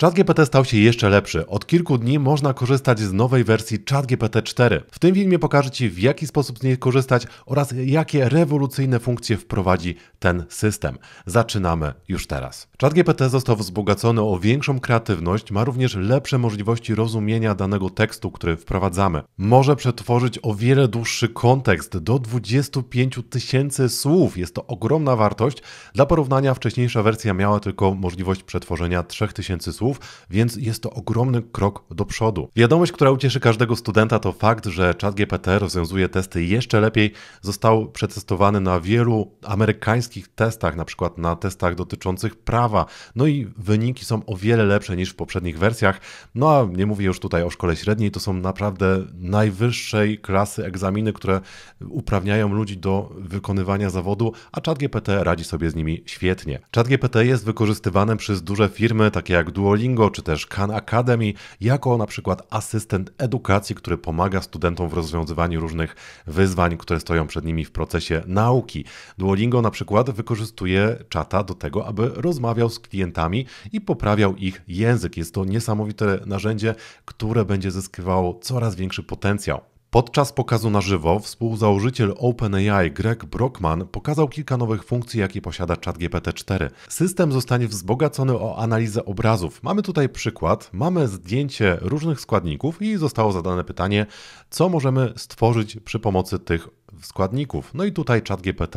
ChatGPT stał się jeszcze lepszy. Od kilku dni można korzystać z nowej wersji ChatGPT 4. W tym filmie pokażę Ci, w jaki sposób z niej korzystać oraz jakie rewolucyjne funkcje wprowadzi ten system. Zaczynamy już teraz. ChatGPT został wzbogacony o większą kreatywność, ma również lepsze możliwości rozumienia danego tekstu, który wprowadzamy. Może przetworzyć o wiele dłuższy kontekst, do 25 tysięcy słów. Jest to ogromna wartość. Dla porównania wcześniejsza wersja miała tylko możliwość przetworzenia 3000 słów więc jest to ogromny krok do przodu. Wiadomość, która ucieszy każdego studenta to fakt, że ChatGPT rozwiązuje testy jeszcze lepiej. Został przetestowany na wielu amerykańskich testach, na przykład na testach dotyczących prawa. No i wyniki są o wiele lepsze niż w poprzednich wersjach. No a nie mówię już tutaj o szkole średniej, to są naprawdę najwyższej klasy egzaminy, które uprawniają ludzi do wykonywania zawodu, a ChatGPT radzi sobie z nimi świetnie. ChatGPT jest wykorzystywany przez duże firmy, takie jak Duolingo, Duolingo czy też Khan Academy jako na przykład asystent edukacji, który pomaga studentom w rozwiązywaniu różnych wyzwań, które stoją przed nimi w procesie nauki. Duolingo na przykład wykorzystuje czata do tego, aby rozmawiał z klientami i poprawiał ich język. Jest to niesamowite narzędzie, które będzie zyskiwało coraz większy potencjał. Podczas pokazu na żywo współzałożyciel OpenAI Greg Brockman pokazał kilka nowych funkcji, jakie posiada ChatGPT-4. System zostanie wzbogacony o analizę obrazów. Mamy tutaj przykład, mamy zdjęcie różnych składników i zostało zadane pytanie, co możemy stworzyć przy pomocy tych składników. No i tutaj ChatGPT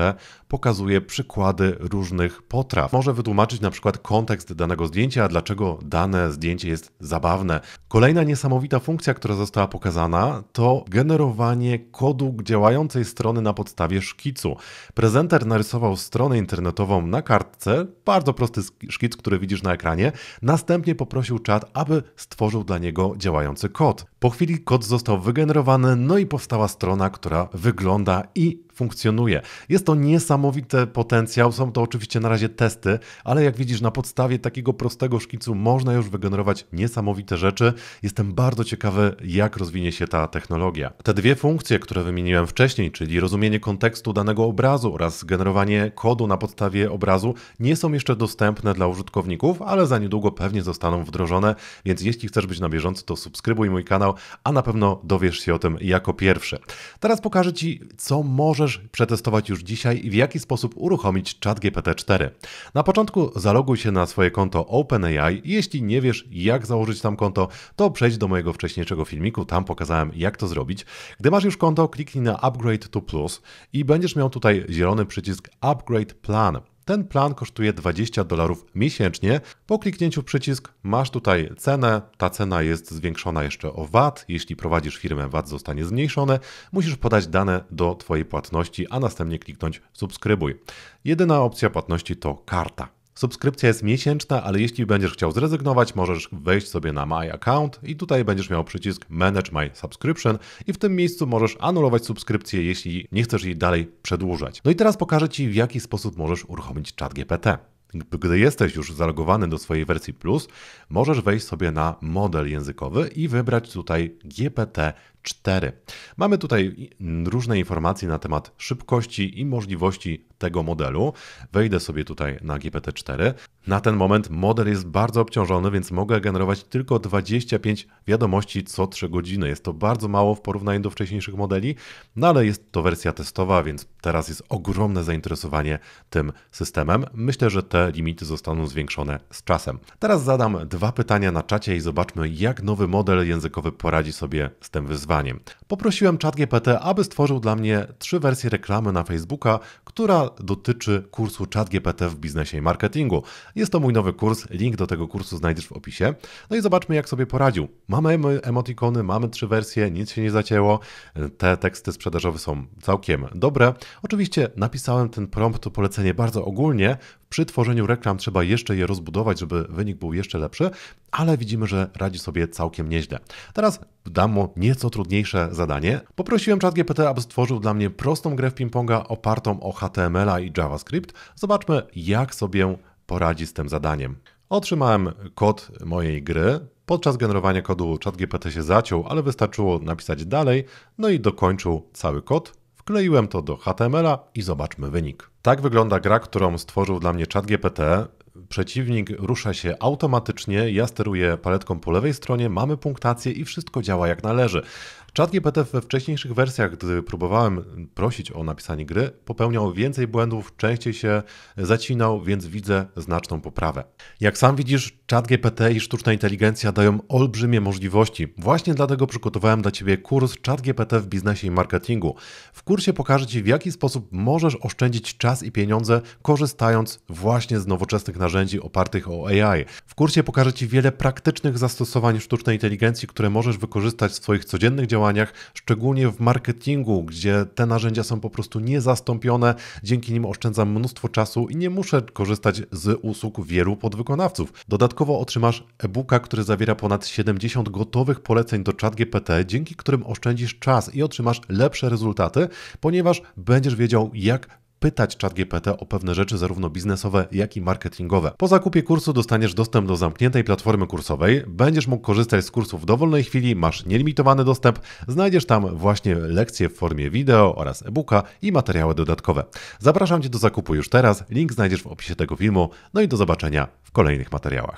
pokazuje przykłady różnych potraw. Może wytłumaczyć na przykład kontekst danego zdjęcia, dlaczego dane zdjęcie jest zabawne. Kolejna niesamowita funkcja, która została pokazana, to generowanie kodu działającej strony na podstawie szkicu. Prezenter narysował stronę internetową na kartce, bardzo prosty szkic, który widzisz na ekranie. Następnie poprosił czat, aby stworzył dla niego działający kod. Po chwili kod został wygenerowany, no i powstała strona, która wygląda i funkcjonuje. Jest to niesamowity potencjał, są to oczywiście na razie testy, ale jak widzisz, na podstawie takiego prostego szkicu można już wygenerować niesamowite rzeczy. Jestem bardzo ciekawy, jak rozwinie się ta technologia. Te dwie funkcje, które wymieniłem wcześniej, czyli rozumienie kontekstu danego obrazu oraz generowanie kodu na podstawie obrazu, nie są jeszcze dostępne dla użytkowników, ale za niedługo pewnie zostaną wdrożone, więc jeśli chcesz być na bieżąco, to subskrybuj mój kanał, a na pewno dowiesz się o tym jako pierwszy. Teraz pokażę Ci, co możesz możesz przetestować już dzisiaj, w jaki sposób uruchomić ChatGPT 4. Na początku zaloguj się na swoje konto OpenAI. Jeśli nie wiesz, jak założyć tam konto, to przejdź do mojego wcześniejszego filmiku, tam pokazałem, jak to zrobić. Gdy masz już konto, kliknij na Upgrade to Plus i będziesz miał tutaj zielony przycisk Upgrade Plan. Ten plan kosztuje 20 dolarów miesięcznie. Po kliknięciu w przycisk masz tutaj cenę. Ta cena jest zwiększona jeszcze o VAT. Jeśli prowadzisz firmę, VAT zostanie zmniejszone. Musisz podać dane do Twojej płatności, a następnie kliknąć subskrybuj. Jedyna opcja płatności to karta. Subskrypcja jest miesięczna, ale jeśli będziesz chciał zrezygnować, możesz wejść sobie na My Account i tutaj będziesz miał przycisk Manage My Subscription i w tym miejscu możesz anulować subskrypcję, jeśli nie chcesz jej dalej przedłużać. No i teraz pokażę Ci, w jaki sposób możesz uruchomić czat GPT. Gdy jesteś już zalogowany do swojej wersji Plus, możesz wejść sobie na model językowy i wybrać tutaj GPT 4. Mamy tutaj różne informacje na temat szybkości i możliwości tego modelu. Wejdę sobie tutaj na GPT-4. Na ten moment model jest bardzo obciążony, więc mogę generować tylko 25 wiadomości co 3 godziny. Jest to bardzo mało w porównaniu do wcześniejszych modeli, no ale jest to wersja testowa, więc teraz jest ogromne zainteresowanie tym systemem. Myślę, że te limity zostaną zwiększone z czasem. Teraz zadam dwa pytania na czacie i zobaczmy, jak nowy model językowy poradzi sobie z tym wyzwaniem wykorzystywaniem. Poprosiłem ChatGPT, aby stworzył dla mnie trzy wersje reklamy na Facebooka, która dotyczy kursu ChatGPT w biznesie i marketingu. Jest to mój nowy kurs, link do tego kursu znajdziesz w opisie. No i zobaczmy, jak sobie poradził. Mamy emotikony, mamy trzy wersje, nic się nie zacięło. Te teksty sprzedażowe są całkiem dobre. Oczywiście napisałem ten prompt, to polecenie bardzo ogólnie, przy tworzeniu reklam trzeba jeszcze je rozbudować, żeby wynik był jeszcze lepszy, ale widzimy, że radzi sobie całkiem nieźle. Teraz dam mu nieco trudniejsze zadanie. Poprosiłem ChatGPT, aby stworzył dla mnie prostą grę w ping-ponga opartą o html i JavaScript. Zobaczmy, jak sobie poradzi z tym zadaniem. Otrzymałem kod mojej gry. Podczas generowania kodu ChatGPT się zaciął, ale wystarczyło napisać dalej, no i dokończył cały kod. Wkleiłem to do HTML-a i zobaczmy wynik. Tak wygląda gra, którą stworzył dla mnie ChatGPT. Przeciwnik rusza się automatycznie, ja steruję paletką po lewej stronie, mamy punktację i wszystko działa jak należy. ChatGPT we wcześniejszych wersjach, gdy próbowałem prosić o napisanie gry, popełniał więcej błędów, częściej się zacinał, więc widzę znaczną poprawę. Jak sam widzisz, ChatGPT i sztuczna inteligencja dają olbrzymie możliwości. Właśnie dlatego przygotowałem dla Ciebie kurs ChatGPT w biznesie i marketingu. W kursie pokażę Ci, w jaki sposób możesz oszczędzić czas i pieniądze, korzystając właśnie z nowoczesnych narzędzi opartych o AI. W kursie pokażę Ci wiele praktycznych zastosowań sztucznej inteligencji, które możesz wykorzystać w swoich codziennych działaniach działaniach, szczególnie w marketingu, gdzie te narzędzia są po prostu niezastąpione. Dzięki nim oszczędzam mnóstwo czasu i nie muszę korzystać z usług wielu podwykonawców. Dodatkowo otrzymasz e-booka, który zawiera ponad 70 gotowych poleceń do ChatGPT, dzięki którym oszczędzisz czas i otrzymasz lepsze rezultaty, ponieważ będziesz wiedział, jak pytać ChatGPT o pewne rzeczy zarówno biznesowe, jak i marketingowe. Po zakupie kursu dostaniesz dostęp do zamkniętej platformy kursowej, będziesz mógł korzystać z kursu w dowolnej chwili, masz nielimitowany dostęp, znajdziesz tam właśnie lekcje w formie wideo oraz e-booka i materiały dodatkowe. Zapraszam Cię do zakupu już teraz, link znajdziesz w opisie tego filmu, no i do zobaczenia w kolejnych materiałach.